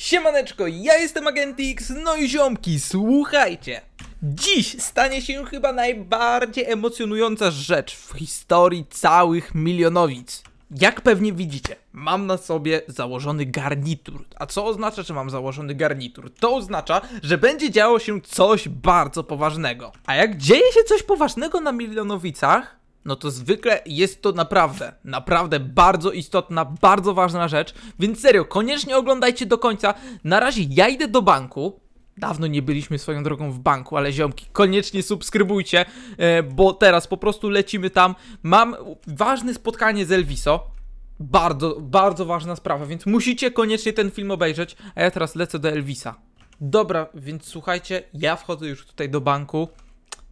Siemaneczko, ja jestem X, no i ziomki, słuchajcie! Dziś stanie się chyba najbardziej emocjonująca rzecz w historii całych milionowic. Jak pewnie widzicie, mam na sobie założony garnitur. A co oznacza, że mam założony garnitur? To oznacza, że będzie działo się coś bardzo poważnego. A jak dzieje się coś poważnego na milionowicach, no to zwykle jest to naprawdę, naprawdę bardzo istotna, bardzo ważna rzecz, więc serio, koniecznie oglądajcie do końca. Na razie ja idę do banku, Dawno nie byliśmy swoją drogą w banku, ale ziomki, koniecznie subskrybujcie, e, bo teraz po prostu lecimy tam. Mam ważne spotkanie z Elviso. Bardzo, bardzo ważna sprawa, więc musicie koniecznie ten film obejrzeć, a ja teraz lecę do Elvisa. Dobra, więc słuchajcie, ja wchodzę już tutaj do banku.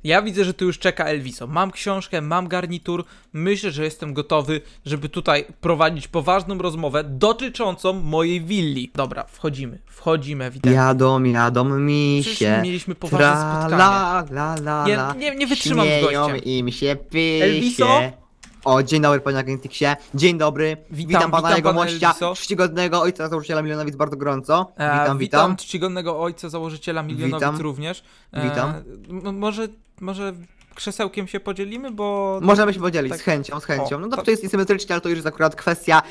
Ja widzę, że tu już czeka Elviso. Mam książkę, mam garnitur. Myślę, że jestem gotowy, żeby tutaj prowadzić poważną rozmowę dotyczącą mojej willi. Dobra, wchodzimy. Wchodzimy, ewidentnie. Jadą, jadą mi się. mieliśmy poważne Tra, spotkanie. La, la, la, la. Nie, nie, nie wytrzymam z gościem. im się Elviso? O, dzień dobry panie agentiksie. Dzień dobry. Witam, witam pana witam jego mościa, czcigodnego ojca założyciela milionowic bardzo gorąco. E, witam, witam. czcigodnego ojca założyciela Milionowic Witam. również. E, Witam. m- Może może krzesełkiem się podzielimy, bo... Możemy się podzielić, tak. z chęcią, z chęcią. O, no to, to jest niesymetrycznie, ale to już jest akurat kwestia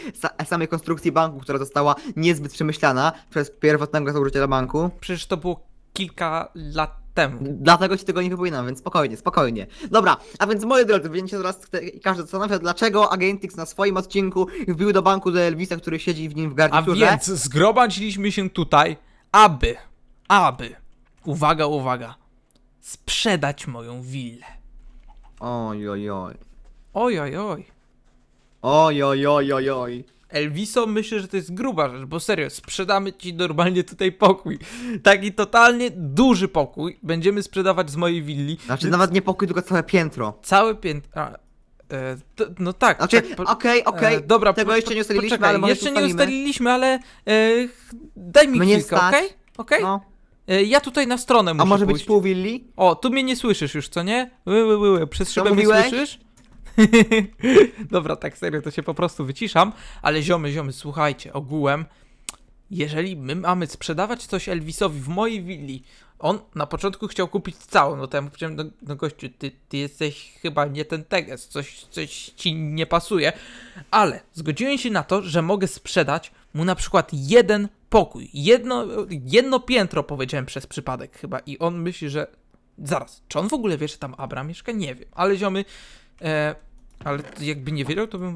samej konstrukcji banku, która została niezbyt przemyślana przez pierwotnego założyciela banku. Przecież to było kilka lat temu. Dlatego ci tego nie wypominam, więc spokojnie, spokojnie. Dobra, a więc moi drodzy, będziecie się teraz każdy zastanawia, dlaczego Agentix na swoim odcinku wbił do banku do Elvisa, który siedzi w nim w garniturze. A więc zgromadziliśmy się tutaj, aby, aby, uwaga, uwaga, sprzedać moją willę. Oj, oj, oj. Oj, oj, oj. Oj, oj, oj, oj, oj. Elviso, myślę, że to jest gruba rzecz, bo serio, sprzedamy ci normalnie tutaj pokój. Taki totalnie duży pokój będziemy sprzedawać z mojej willi. Znaczy Więc... nawet nie pokój, tylko całe piętro. Całe piętro. E, no tak. Znaczy, tak, okej, tak, okej. Okay, okay. dobra, tego po, jeszcze nie ustaliliśmy, poczekaj, ale jeszcze nie ustaliliśmy, ale e, daj mi Mnie kilka, okej? Okay? okay? No. E, ja tutaj na stronę muszę A może pójść. być pół willi? O, tu mnie nie słyszysz już, co nie? Ły, ły, ły, ły. Przez szybę mnie słyszysz? Dobra, tak serio, to się po prostu wyciszam. Ale ziomy, ziomy, słuchajcie, ogółem, jeżeli my mamy sprzedawać coś Elvisowi w mojej willi, on na początku chciał kupić całą, no to ja powiedziałem, no, no gościu, ty, ty jesteś chyba nie ten teges, coś, coś ci nie pasuje. Ale zgodziłem się na to, że mogę sprzedać mu na przykład jeden pokój. Jedno, jedno piętro powiedziałem przez przypadek chyba i on myśli, że zaraz, czy on w ogóle wie, że tam Abra mieszka? Nie wiem, ale ziomy, e, ale jakby nie wiedział, to bym,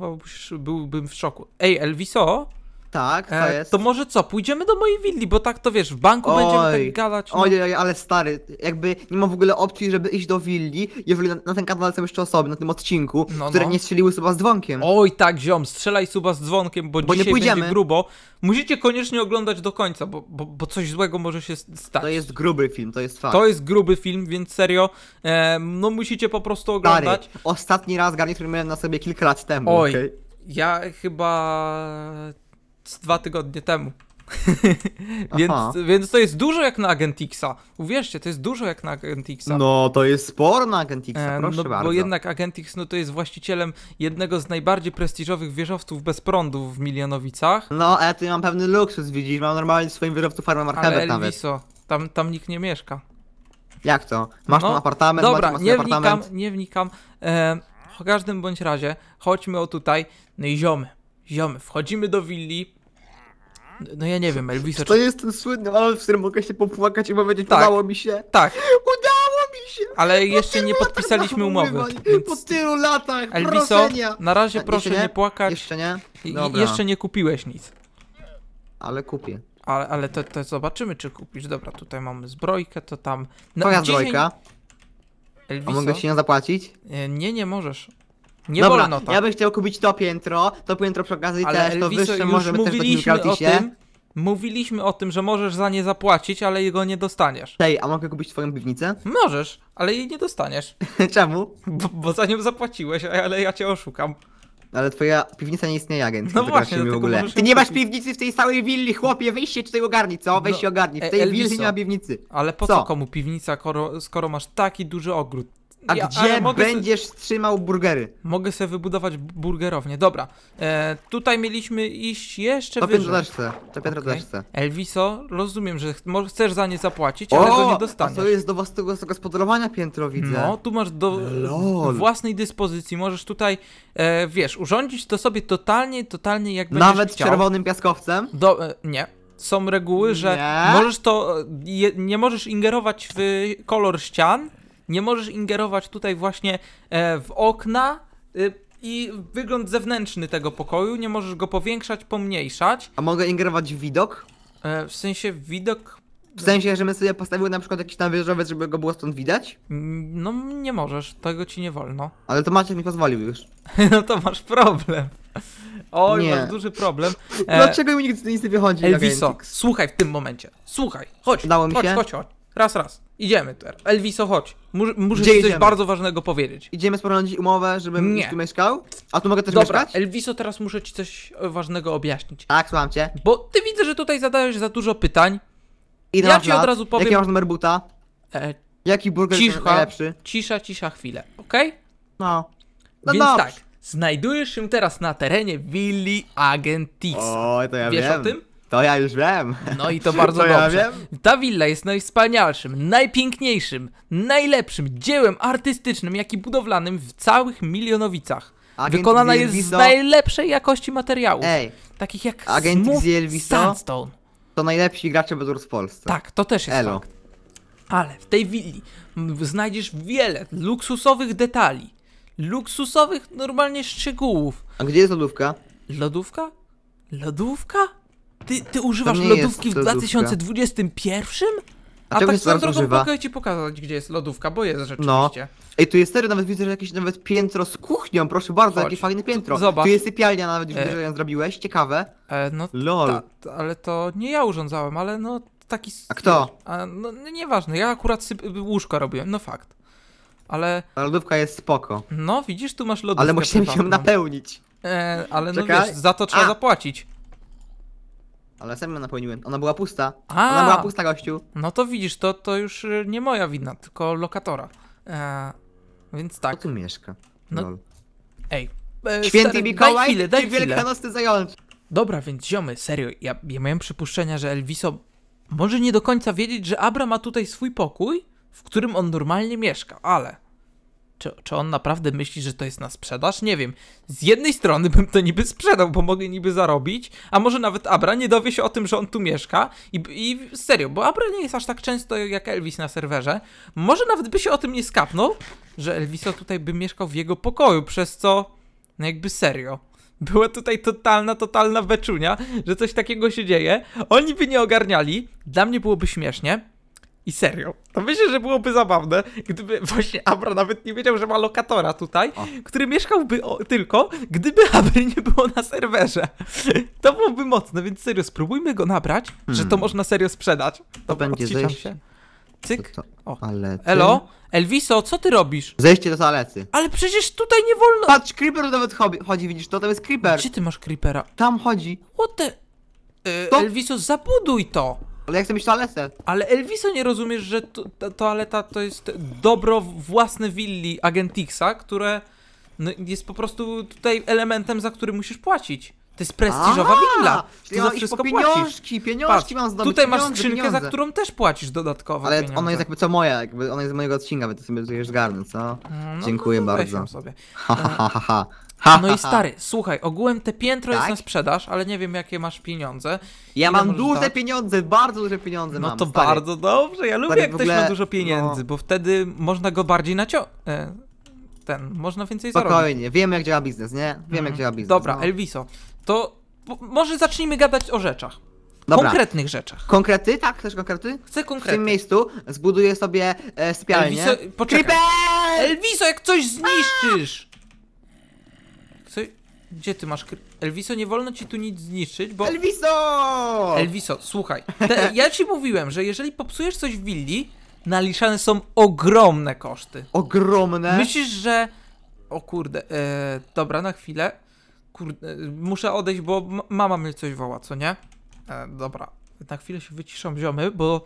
byłbym w szoku. Ej, Elviso, tak, to e, jest. To może co, pójdziemy do mojej willi, bo tak to wiesz, w banku oj, będziemy tak gadać. No. Oj, oj, ale stary, jakby nie ma w ogóle opcji, żeby iść do willi, jeżeli na, na ten kanał są jeszcze osoby, na tym odcinku, no, no. które no. nie strzeliły suba z dzwonkiem. Oj, tak, ziom, strzelaj suba z dzwonkiem, bo, bo dzisiaj nie pójdziemy. będzie grubo. Musicie koniecznie oglądać do końca, bo, bo, bo coś złego może się stać. To jest gruby film, to jest fakt. To jest gruby film, więc serio, e, no musicie po prostu oglądać. Stary, ostatni raz garnitur miałem na sobie kilka lat temu, Oj, okay? ja chyba z dwa tygodnie temu. więc, więc to jest dużo jak na Agentixa. Uwierzcie, to jest dużo jak na Agentixa. No, to jest sporo na x e, proszę no, bardzo. Bo jednak X no, to jest właścicielem jednego z najbardziej prestiżowych wieżowców bez prądu w Milionowicach. No, a ja tu mam pewny luksus, widzisz, mam normalnie w swoim wieżowcu farmę marchewek Ale Elviso, Tam, tam nikt nie mieszka. Jak to? Masz no, tam apartament? Dobra, masz nie apartament. wnikam, nie wnikam. E, w każdym bądź razie, chodźmy o tutaj, no i ziomy. Ziom, wchodzimy do willi. No ja nie wiem, Elviso To czy... jest ten słynny moment, w którym mogę się popłakać i powiedzieć, tak, udało mi się. Tak. Udało mi się! Ale po jeszcze nie podpisaliśmy umowy. Więc... Po tylu latach, Elviso, na razie A, e, proszę nie? nie? płakać. Jeszcze nie? Dobra. I jeszcze nie kupiłeś nic. Ale kupię. Ale, ale to, to zobaczymy, czy kupisz. Dobra, tutaj mamy zbrojkę, to tam... No, Twoja zbrojka. Elviso? A mogę się nie zapłacić? E, nie, nie możesz. Nie Dobra, wolno tak. ja bym chciał kupić to piętro, to piętro przy okazji Ale też, to Elviso, wyższe już możemy też mówiliśmy o tym, mówiliśmy o tym, że możesz za nie zapłacić, ale jego nie dostaniesz. Hej, a mogę kupić twoją piwnicę? Możesz, ale jej nie dostaniesz, Czemu? bo, bo za nią zapłaciłeś, ale ja cię oszukam. Ale twoja piwnica nie istnieje, agent. No właśnie, w ogóle. Ty nie masz kupić. piwnicy w tej całej willi, chłopie, weź się tutaj ogarnij, co? Weź No, się ogarnij, w e, tej willi nie ma piwnicy. Ale po co, Co? komu piwnica, skoro, skoro masz taki duży ogród? A ja, gdzie będziesz se... trzymał burgery? Mogę sobie wybudować burgerownię. Dobra, e, tutaj mieliśmy iść jeszcze do wyżej. Piętnaczce. to piętnaczce. Okay. Elviso, rozumiem, że chcesz za nie zapłacić, ale go nie dostaniesz. a to jest do własnego gospodarowania piętro, widzę. No, tu masz do Lol. własnej dyspozycji. Możesz tutaj, e, wiesz, urządzić to sobie totalnie, totalnie jak Nawet będziesz chciał. Nawet czerwonym piaskowcem? Do, e, nie, są reguły, że nie. możesz to, e, je, nie możesz ingerować w kolor ścian, nie możesz ingerować tutaj właśnie e, w okna y, i wygląd zewnętrzny tego pokoju, nie możesz go powiększać, pomniejszać. A mogę ingerować w widok? E, w sensie widok... W sensie, że my sobie postawił na przykład jakiś tam wieżowiec, żeby go było stąd widać? Mm, no nie możesz, tego ci nie wolno. Ale to Maciek mi pozwolił już. no to masz problem. Oj, nie. masz duży problem. Dlaczego mi nic, nic nie wychodzi? Elviso, słuchaj w tym momencie. Słuchaj, chodź. Udało mi się? Chodź, chodź, chodź. Raz, raz. Idziemy teraz. Elviso, chodź. Muszę, ci coś idziemy? bardzo ważnego powiedzieć. Idziemy sporządzić umowę, żebym Nie. tu mieszkał? A tu mogę też Dobra, mieszkać? Elviso, teraz muszę ci coś e, ważnego objaśnić. Tak, słucham cię. Bo ty widzę, że tutaj zadajesz za dużo pytań. I ja masz ci lat? od razu powiem... Jaki masz numer buta? E, Jaki burger cisza, jest najlepszy? Cisza, cisza, chwilę, okej? Okay? No. no. Więc dobrze. tak, znajdujesz się teraz na terenie willi Agentisa. Oj, to ja Wiesz wiem. o tym? To ja już wiem. No i to bardzo to dobrze. Ja wiem. Ta willa jest najwspanialszym, najpiękniejszym, najlepszym dziełem artystycznym, jak i budowlanym w całych milionowicach. Agent Wykonana jest z najlepszej jakości materiałów. Ej. Takich jak Agent Sandstone. To najlepsi gracze Bedwars w Polsce. Tak, to też jest Elo. Fakt. Ale w tej willi znajdziesz wiele luksusowych detali. Luksusowych normalnie szczegółów. A gdzie jest lodówka? Lodówka? Lodówka? Ty, ty używasz lodówki w 2021? A, A tak jest swoją drogą używa? mogę ci pokazać, gdzie jest lodówka, bo jest no. rzeczywiście. No. Ej, tu jest serio, nawet widzę, że jakieś nawet piętro z kuchnią, proszę bardzo, Chodź. fajne piętro. Zobacz. Tu jest sypialnia nawet, e. widzę, że ją zrobiłeś, ciekawe. E, no, Lol. Ta, ale to nie ja urządzałem, ale no taki... A kto? A, no, no nieważne, ja akurat syp... łóżko robiłem, no fakt. Ale... Ta lodówka jest spoko. No, widzisz, tu masz lodówkę. Ale musimy ją napełnić. E, ale no Czekaj. no wiesz, za to trzeba A. zapłacić. Ale sam ją napełniłem. Ona była pusta. A, Ona była pusta, gościu. No to widzisz, to, to już y, nie moja wina, tylko lokatora. E, więc tak. Kto tu mieszka? No. Lol. Ej. E, Święty stary, Mikołaj daj chwilę, daj chwilę. wielkanocny zając. Dobra, więc ziomy, serio, ja, ja miałem przypuszczenia, że Elviso może nie do końca wiedzieć, że Abra ma tutaj swój pokój, w którym on normalnie mieszka, ale czy, czy on naprawdę myśli, że to jest na sprzedaż? Nie wiem. Z jednej strony bym to niby sprzedał, bo mogę niby zarobić, a może nawet Abra nie dowie się o tym, że on tu mieszka i, i serio, bo Abra nie jest aż tak często jak Elvis na serwerze. Może nawet by się o tym nie skapnął, że Elviso tutaj by mieszkał w jego pokoju, przez co, no jakby serio. Była tutaj totalna, totalna weczunia, że coś takiego się dzieje. Oni by nie ogarniali. Dla mnie byłoby śmiesznie. I serio. To myślę, że byłoby zabawne, gdyby właśnie Abra nawet nie wiedział, że ma lokatora tutaj, o. który mieszkałby o, tylko, gdyby Abry nie było na serwerze. To byłoby mocne, więc serio, spróbujmy go nabrać, hmm. że to hmm. można serio sprzedać. To Dobra, będzie zejście. Się. Cyk. To, to, o. Ale ty... Elo? Elviso, co ty robisz? Zejście do salecy. Ale przecież tutaj nie wolno... Patrz, Creeper nawet chodzi, chodzi widzisz to? Tam jest Creeper. Gdzie ty masz Creepera? Tam chodzi. What the... Yy, Elviso, zabuduj to! Ale ja chcę mieć toaletę. Ale Elviso nie rozumiesz, że to, ta toaleta to jest dobro własne willi Agentixa, które no, jest po prostu tutaj elementem, za który musisz płacić. To jest prestiżowa willa. Ty ja za wszystko pieniążki, płacisz. pieniążki Patrz, mam zdobyć, Tutaj masz skrzynkę, pieniądze. za którą też płacisz dodatkowo. Ale pieniądze. ona jest jakby co moja, jakby ona jest z mojego odcinka, więc sobie to już garnę, co? No, no Dziękuję no, bardzo. Sobie. Ha, ha, ha, ha. Ha, no ha, i stary, ha. słuchaj, ogółem te piętro tak? jest na sprzedaż, ale nie wiem jakie masz pieniądze. Ja Ile mam duże dać? pieniądze, bardzo duże pieniądze no mam. No to stary. bardzo dobrze, ja lubię stary, jak ktoś ogóle... ma dużo no. pieniędzy, no. bo wtedy można go bardziej naciągnąć. E, ten, można więcej Spokojnie. zarobić. Spokojnie, wiem jak działa biznes, nie? Wiem mm. jak mhm. działa biznes. Dobra, no. Elviso, to może zacznijmy gadać o rzeczach. Dobra. Konkretnych rzeczach. Konkrety? Tak? Chcesz konkrety? Chcę konkrety. W tym miejscu zbuduję sobie e, sypialnię. Elviso, poczekaj. Creeper! Elviso, jak coś zniszczysz! Gdzie ty masz... Elviso, nie wolno ci tu nic zniszczyć, bo... Elviso! Elviso, słuchaj. Te, ja ci mówiłem, że jeżeli popsujesz coś w willi, naliczane są ogromne koszty. Ogromne? Myślisz, że... O kurde, e, dobra, na chwilę. Kurde, muszę odejść, bo mama mnie coś woła, co nie? E, dobra, na chwilę się wyciszą ziomy, bo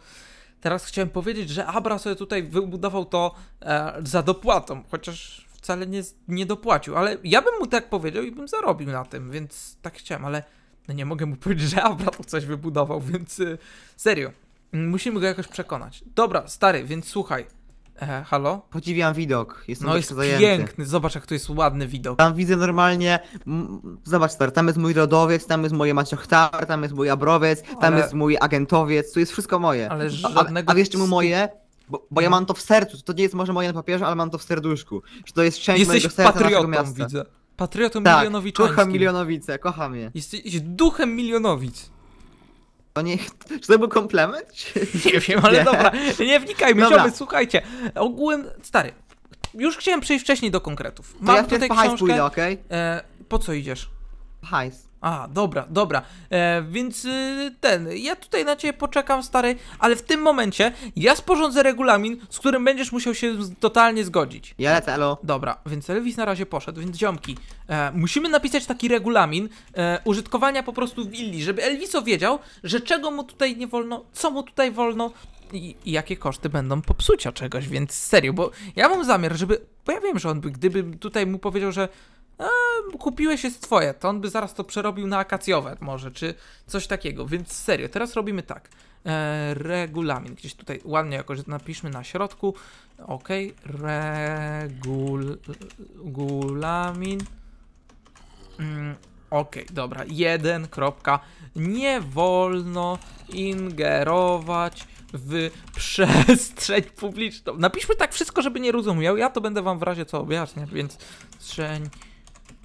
teraz chciałem powiedzieć, że Abra sobie tutaj wybudował to e, za dopłatą, chociaż wcale nie, nie dopłacił, ale ja bym mu tak powiedział i bym zarobił na tym, więc tak chciałem, ale no nie mogę mu powiedzieć, że to coś wybudował, więc y, serio, musimy go jakoś przekonać. Dobra, stary, więc słuchaj, E, halo? Podziwiam widok. Jestem no jest zajęty. piękny, zobacz jak to jest ładny widok. Tam widzę normalnie, zobacz stary, tam jest mój rodowiec, tam jest moje maciochtar, tam jest mój abrowiec, ale... tam jest mój agentowiec, tu jest wszystko moje. Ale żadnego... A, a jeszcze mu moje, bo, bo ja no. mam to w sercu, to nie jest może moje na papierze, ale mam to w serduszku. Że to jest część Jesteś mojego serca patriotą, miasta. widzę. Patriotą tak, milionowiczańskim. kocham Milionowice, kocham je. Jesteś duchem Milionowic. To nie, czy to był komplement? Nie wiem, ale nie. dobra, nie wnikajmy, dobra. słuchajcie. Ogółem, stary, już chciałem przejść wcześniej do konkretów. Mam to ja tutaj po książkę. Pójdę, okay? e, po co idziesz? Hajs. A, dobra, dobra. E, więc y, ten, ja tutaj na ciebie poczekam, stary, ale w tym momencie ja sporządzę regulamin, z którym będziesz musiał się totalnie zgodzić. Ja lecę, alo. Dobra, więc Elvis na razie poszedł, więc ziomki, e, musimy napisać taki regulamin e, użytkowania po prostu willi, żeby Elviso wiedział, że czego mu tutaj nie wolno, co mu tutaj wolno i, i jakie koszty będą popsucia czegoś, więc serio, bo ja mam zamiar, żeby, bo ja wiem, że on by, gdyby tutaj mu powiedział, że e, kupiłeś jest twoje, to on by zaraz to przerobił na akacjowe może, czy coś takiego. Więc serio, teraz robimy tak. E, regulamin, gdzieś tutaj ładnie jakoś napiszmy na środku. Ok, regulamin. Mm, ok, dobra, jeden, kropka. Nie wolno ingerować w przestrzeń publiczną. Napiszmy tak wszystko, żeby nie rozumiał. Ja to będę wam w razie co objaśniać, więc przestrzeń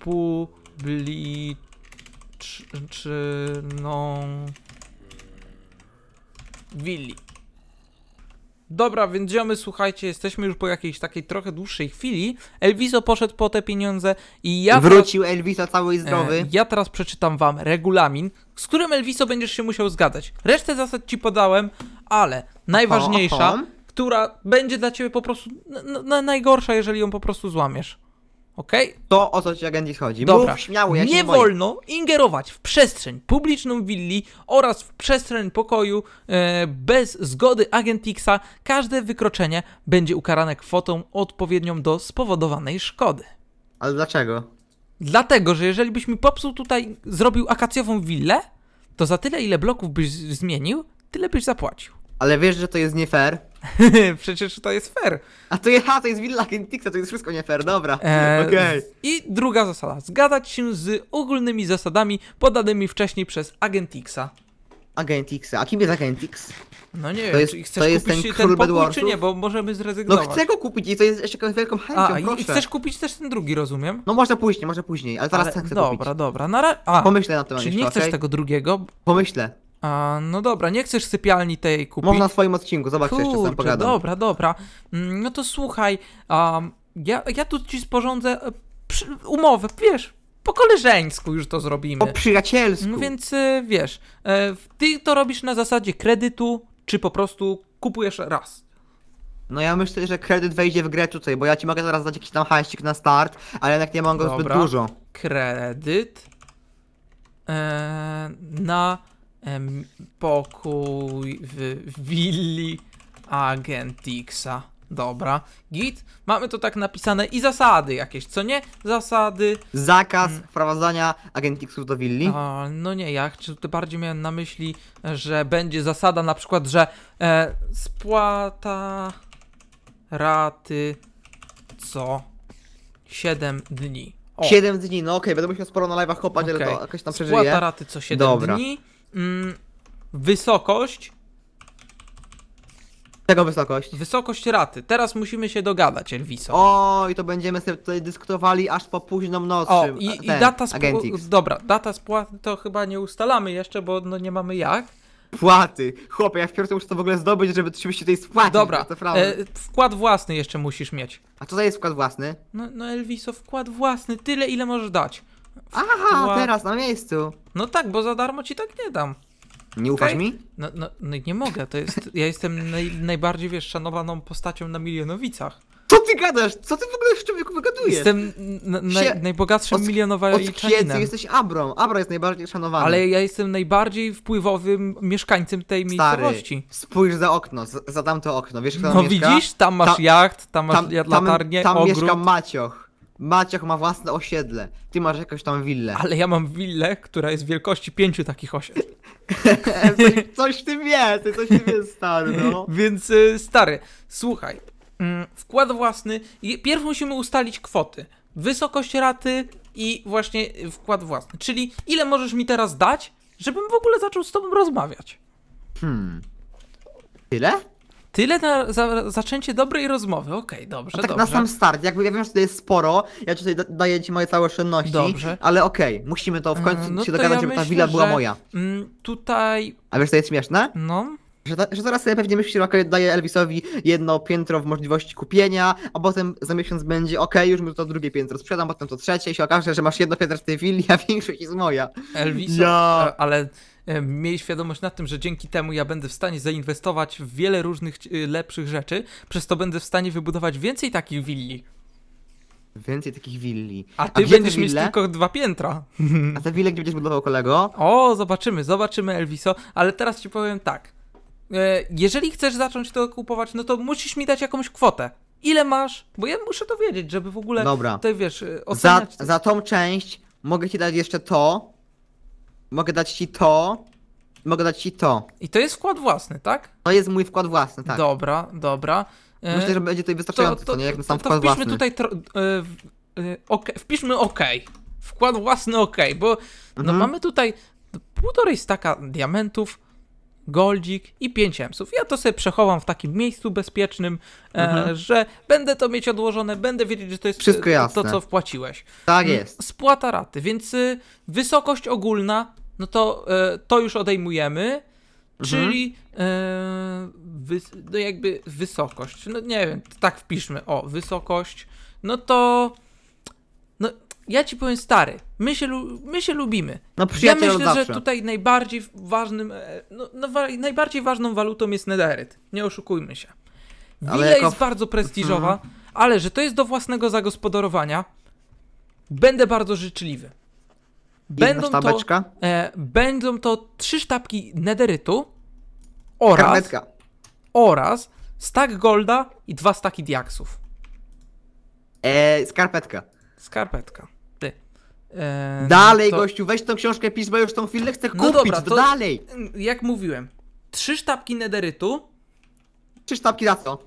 publiczną willi. Dobra, więc ziomy, słuchajcie, jesteśmy już po jakiejś takiej trochę dłuższej chwili. Elviso poszedł po te pieniądze i ja... Wrócił Elviso cały i e, zdrowy. E, ja teraz przeczytam wam regulamin, z którym Elviso będziesz się musiał zgadzać. Resztę zasad ci podałem, ale najważniejsza, ho, ho. która będzie dla ciebie po prostu najgorsza, jeżeli ją po prostu złamiesz. Okej? Okay? To o co ci agenci chodzi. Dobra. Mów śmiało, Nie wolno ingerować w przestrzeń publiczną willi oraz w przestrzeń pokoju e, bez zgody agent Każde wykroczenie będzie ukarane kwotą odpowiednią do spowodowanej szkody. Ale dlaczego? Dlatego, że jeżeli byś mi popsuł tutaj, zrobił akacjową willę, to za tyle, ile bloków byś zmienił, tyle byś zapłacił. Ale wiesz, że to jest nie fair? Przecież to jest fair. A to jest, a, to jest Villa Kentikta, to jest wszystko nie fair, dobra. E, okay. I druga zasada. Zgadzać się z ogólnymi zasadami podanymi wcześniej przez Agentixa. Agentixa. A kim jest Agentix? No nie to wiem, jest, czy chcesz to jest kupić ten, król pokój, czy nie, bo możemy no zrezygnować. No chcę go kupić i to jest jeszcze jakąś wielką chęcią, A, proszę. i chcesz kupić też ten drugi, rozumiem? No może później, może później, ale teraz ale, ten tak chcę dobra, kupić. Dobra, dobra, ra... Pomyślę na temat Czy nie chcesz okay? tego drugiego? Pomyślę. A, no dobra, nie chcesz sypialni tej kupić? Można w swoim odcinku, zobacz, Kurczę, jeszcze sam pogadam. dobra, dobra. Mm, no to słuchaj, um, ja, ja tu ci sporządzę e, przy, umowę, wiesz, po koleżeńsku już to zrobimy. Po przyjacielsku. No więc, e, wiesz, e, ty to robisz na zasadzie kredytu, czy po prostu kupujesz raz. No ja myślę, że kredyt wejdzie w grę tutaj, bo ja ci mogę zaraz dać jakiś tam hajścik na start, ale jednak nie mam go Dobra. zbyt dużo. Kredyt eee, na em, pokój w willi Agentixa. Dobra, git. Mamy to tak napisane i zasady jakieś, co nie? Zasady. Zakaz hmm. wprowadzania agentixów do willi. A, no nie, ja czy bardziej miałem na myśli, że będzie zasada na przykład, że e, spłata raty co 7 dni. O. 7 dni, no okej, okay. będę musiał sporo na live'ach kopać, okay. ale to jakoś tam przeżyje. Spłata raty co 7 Dobra. dni mm, wysokość. Tego wysokość? Wysokość raty. Teraz musimy się dogadać, Elviso. O, i to będziemy sobie tutaj dyskutowali aż po późną noc. O, i, ten, i data spłaty. Dobra, data spłaty to chyba nie ustalamy jeszcze, bo no nie mamy jak. Płaty. Chłopie, ja wpierw muszę to w ogóle zdobyć, żeby się tej spłacić. Dobra, e, wkład własny jeszcze musisz mieć. A co to jest wkład własny? No, no Elviso, wkład własny. Tyle, ile możesz dać. Aha, teraz na miejscu. No tak, bo za darmo ci tak nie dam. Nie ufasz mi? No, no, no nie mogę, to jest. Ja jestem naj, najbardziej wiesz, szanowaną postacią na milionowicach. Co ty gadasz? Co ty w ogóle z człowieku wygadujesz? Jestem na, na, Sie- najbogatszym od- Od jesteś Abrą? Abra jest najbardziej szanowana. Ale ja jestem najbardziej wpływowym mieszkańcem tej Stary, miejscowości. spójrz za okno, za, za tamto okno. Wiesz, kto tam No mieszka? widzisz, tam masz jacht, tam masz tam, tam, tam ogród. mieszka Macioch. Maciek ma własne osiedle, ty masz jakąś tam willę. Ale ja mam willę, która jest wielkości pięciu takich osiedli. coś, coś w tym jest, coś w tym jest, stary, no. Więc y, stary, słuchaj, mm, wkład własny, pierw musimy ustalić kwoty, wysokość raty i właśnie y, wkład własny, czyli ile możesz mi teraz dać, żebym w ogóle zaczął z tobą rozmawiać. Hmm. Tyle? Tyle na za, zaczęcie dobrej rozmowy. Okej, okay, dobrze. A tak dobrze. na sam start. Jakby ja wiem, że tutaj jest sporo. Ja tutaj daję ci moje całe oszczędności. Dobrze. Ale okej, okay, musimy to w mm, końcu no się dogadać, ja żeby ta willa była moja. Mm, tutaj. A wiesz, to jest śmieszne? No. Że, ta, że zaraz sobie pewnie myślisz, że okay, daje Elvisowi jedno piętro w możliwości kupienia, a potem za miesiąc będzie, ok, już mu to drugie piętro sprzedam, potem to trzecie i się okaże, że masz jedno piętro w tej willi, a większość jest moja. Elvis, ja. E, ale E, mieli świadomość nad tym, że dzięki temu ja będę w stanie zainwestować w wiele różnych e, lepszych rzeczy, przez to będę w stanie wybudować więcej takich willi. Więcej takich willi. A ty A będziesz mieć tylko dwa piętra. A te wille gdzie będziesz budował kolego? O, zobaczymy, zobaczymy Elviso, ale teraz ci powiem tak. E, jeżeli chcesz zacząć to kupować, no to musisz mi dać jakąś kwotę. Ile masz? Bo ja muszę to wiedzieć, żeby w ogóle. Dobra. Tutaj wiesz, oceniać. Za, za tą część mogę ci dać jeszcze to, Mogę dać ci to. Mogę dać ci to. I to jest wkład własny, tak? To jest mój wkład własny, tak. Dobra, dobra. E, Myślę, że będzie tutaj wystarczająco, to, to, nie? Jak na sam to, to wkład wpiszmy własny. tutaj. Y, okay, wpiszmy OK. Wkład własny OK, bo no mhm. mamy tutaj półtorej staka diamentów, goldzik i pięć emsów. Ja to sobie przechowam w takim miejscu bezpiecznym, mhm. e, że będę to mieć odłożone, będę wiedzieć, że to jest Wszystko jasne. to, co wpłaciłeś. Tak mm, jest. Spłata raty, więc wysokość ogólna no to e, to już odejmujemy, mhm. czyli mhm. E, wy, no jakby wysokość. No nie wiem, tak wpiszmy, o, wysokość. No to no, ja ci powiem stary, my się, my się lubimy. No ja myślę, że tutaj najbardziej ważnym, e, no, no, najbardziej ważną walutą jest nederyt. Nie oszukujmy się. Willa jako... jest bardzo prestiżowa, mhm. ale że to jest do własnego zagospodarowania, będę bardzo życzliwy. Będą To, e, będą to trzy sztabki nederytu oraz, Karnetka. oraz stak golda i dwa staki diaksów. E, skarpetka. Skarpetka. Ty. E, dalej, to... gościu, weź tą książkę pisz, bo już tą chwilę chcę no kupić. No dobra, to dalej. Jak mówiłem, trzy sztabki nederytu. Trzy sztabki za co?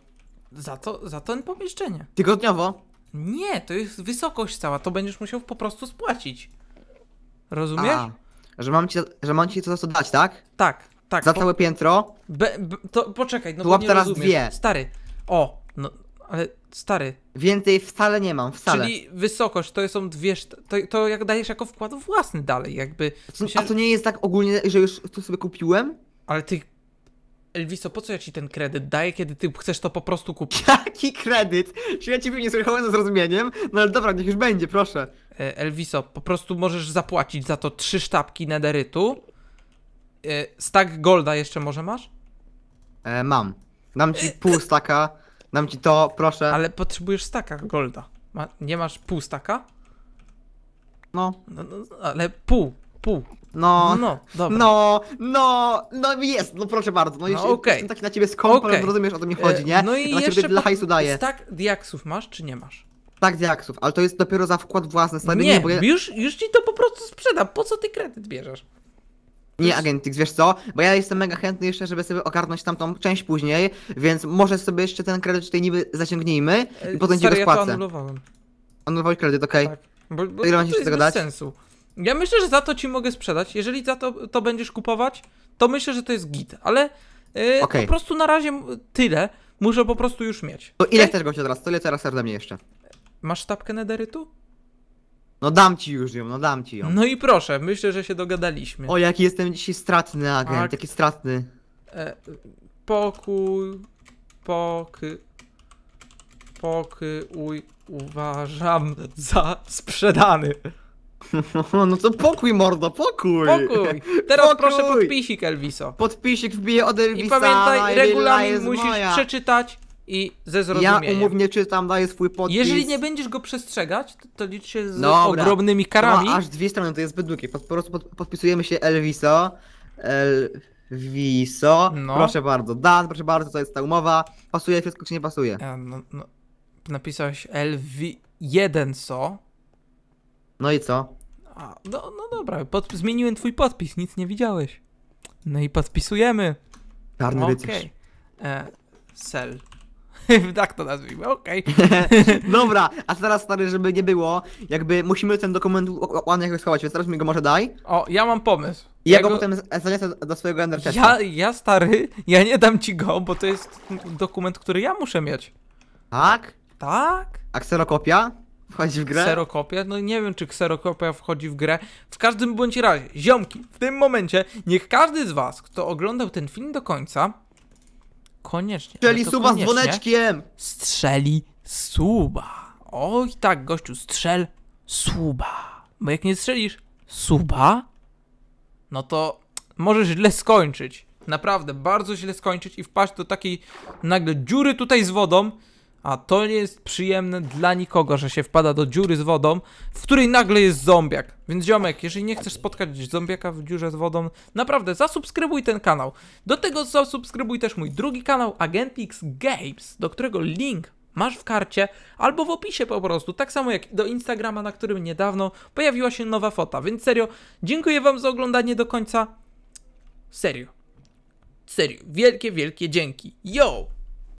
Za to, za to pomieszczenie. Tygodniowo? Nie, to jest wysokość cała, to będziesz musiał po prostu spłacić. Rozumiesz? że mam ci, że mam ci to za to dać, tak? Tak, tak. Za po... całe piętro? Be, be, to poczekaj, no Łap bo nie teraz rozumiesz. dwie. Stary, o, no, ale stary. Więcej wcale nie mam, wcale. Czyli wysokość, to są dwie, to, to jak dajesz jako wkład własny dalej, jakby. myślę, a to nie jest tak ogólnie, że już to sobie kupiłem? Ale ty Elviso, po co ja ci ten kredyt daję, kiedy ty chcesz to po prostu kupić? Jaki kredyt? Ja ci pewnie słyszałem ze zrozumieniem, no ale dobra, niech już będzie, proszę. E, Elviso, po prostu możesz zapłacić za to trzy sztabki nederytu. E, stack golda jeszcze może masz? E, mam. Dam ci pół staka, dam ci to, proszę. Ale potrzebujesz staka golda. Ma, nie masz pół staka? No. no, no ale pół, pół. No, no, dobra. no, no, no jest, no proszę bardzo, no, no jeśli okay. jestem taki na ciebie skąpem, okay. rozumiesz o to mi chodzi, nie? E, no i ja jeszcze dla hajsu daję. Stak diaksów masz czy nie masz? Tak, diaksów, ale to jest dopiero za wkład własny, stary. Nie, nie bo ja... już, już ci to po prostu sprzedam. Po co ty kredyt bierzesz? Nie, Agentix, wiesz co? Bo ja jestem mega chętny jeszcze, żeby sobie ogarnąć tamtą część później, więc może sobie jeszcze ten kredyt tutaj niby zaciągnijmy i e, potem ci go spłacę. Ja to anulowałem. Anulowałeś kredyt, tak, okej. Okay. Tak, bo, bo Ile to, to tego bez dać? sensu. Ja myślę, że za to ci mogę sprzedać. Jeżeli za to, to będziesz kupować, to myślę, że to jest git, ale yy, e, okay. po prostu na razie tyle muszę po prostu już mieć. To ile okay? chcesz gościa teraz? To teraz chcesz ode mnie jeszcze? Masz sztabkę nederytu? No dam ci już ją, no dam ci ją. No i proszę, myślę, że się dogadaliśmy. O, jaki jestem dzisiaj stratny agent, Ak... taki stratny. E, pokój, poky, poky, uj, uważam za sprzedany. No to pokój, mordo, pokój! Pokój! Teraz pokój. proszę podpisik, Elviso. Podpisik wbije od Elvisa. I pamiętaj, regulamin musisz moja. przeczytać i ze zrozumieniem. Ja umownie czytam, daję swój podpis. Jeżeli nie będziesz go przestrzegać, to, to licz się z Dobra. ogromnymi karami. No, aż dwie strony, to jest zbyt długie. Po, po prostu pod, podpisujemy się Elviso. Elviso. No. Proszę bardzo. Dan, proszę bardzo, to jest ta umowa. Pasuje wszystko, czy nie pasuje? Ja, no, no. Napisałeś Elvi jeden co? No i co? A, no, no dobra, pod, zmieniłem twój podpis, nic nie widziałeś. No i podpisujemy. Czarny okay. rycerz. E, sell. tak to nazwijmy, okej. Okay. Dobra, a teraz stary, żeby nie było, jakby musimy ten dokument ładnie jakoś schować, więc teraz mi go może daj. O, ja mam pomysł. I ja, go, go potem zaniosę do swojego enderchesta. Ja, ja stary, ja nie dam ci go, bo to jest dokument, który ja muszę mieć. Tak? Tak. A kserokopia? Wchodzi w grę? Kserokopia? No nie wiem, czy kserokopia wchodzi w grę. W każdym bądź razie, ziomki, w tym momencie niech każdy z was, kto oglądał ten film do końca, koniecznie. Strzeli suba z dzwoneczkiem! Strzeli suba. Oj tak, gościu, strzel suba. Bo jak nie strzelisz suba, no to możesz źle skończyć. Naprawdę, bardzo źle skończyć i wpaść do takiej nagle dziury tutaj z wodą, a to nie jest przyjemne dla nikogo, że się wpada do dziury z wodą, w której nagle jest zombiak. Więc ziomek, jeżeli nie chcesz spotkać zombiaka w dziurze z wodą, naprawdę zasubskrybuj ten kanał. Do tego zasubskrybuj też mój drugi kanał Agentix Games, do którego link masz w karcie albo w opisie po prostu, tak samo jak do Instagrama, na którym niedawno pojawiła się nowa fota. Więc serio, dziękuję wam za oglądanie do końca. Serio. Serio, wielkie, wielkie dzięki. Yo!